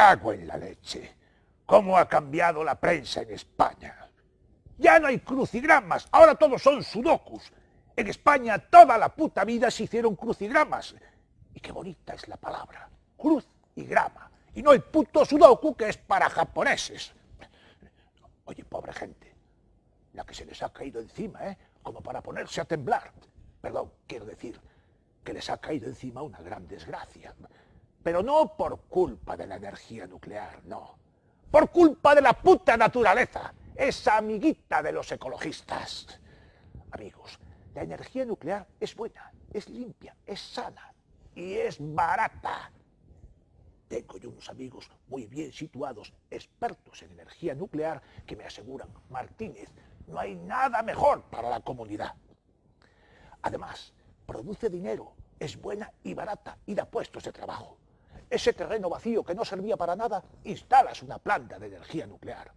cago en la leche. ¿Cómo ha cambiado la prensa en España? Ya no hay crucigramas, ahora todos son sudokus. En España toda la puta vida se hicieron crucigramas. Y qué bonita es la palabra, cruz y grama. Y no el puto sudoku que es para japoneses. Oye, pobre gente, la que se les ha caído encima, ¿eh? Como para ponerse a temblar. Perdón, quiero decir que les ha caído encima una gran desgracia. Pero no por culpa de la energía nuclear, no. Por culpa de la puta naturaleza, esa amiguita de los ecologistas. Amigos, la energía nuclear es buena, es limpia, es sana y es barata. Tengo yo unos amigos muy bien situados, expertos en energía nuclear, que me aseguran, Martínez, no hay nada mejor para la comunidad. Además, produce dinero, es buena y barata y da puestos de trabajo ese terreno vacío que no servía para nada, instalas una planta de energía nuclear.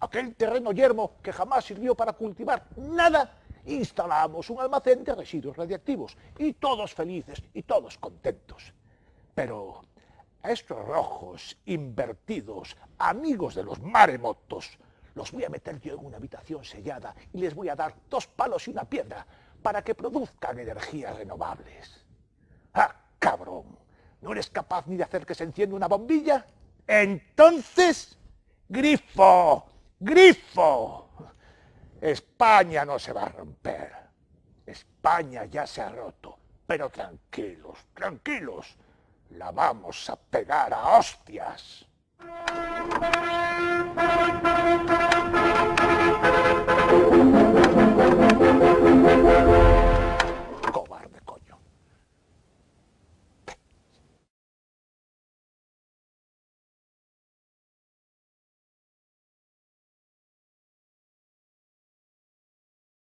Aquel terreno yermo que jamás sirvió para cultivar nada, instalamos un almacén de residuos radiactivos y todos felices y todos contentos. Pero a estos rojos, invertidos, amigos de los maremotos, los voy a meter yo en una habitación sellada y les voy a dar dos palos y una piedra para que produzcan energías renovables. ¿No eres capaz ni de hacer que se encienda una bombilla? Entonces, grifo, grifo. España no se va a romper. España ya se ha roto. Pero tranquilos, tranquilos. La vamos a pegar a hostias.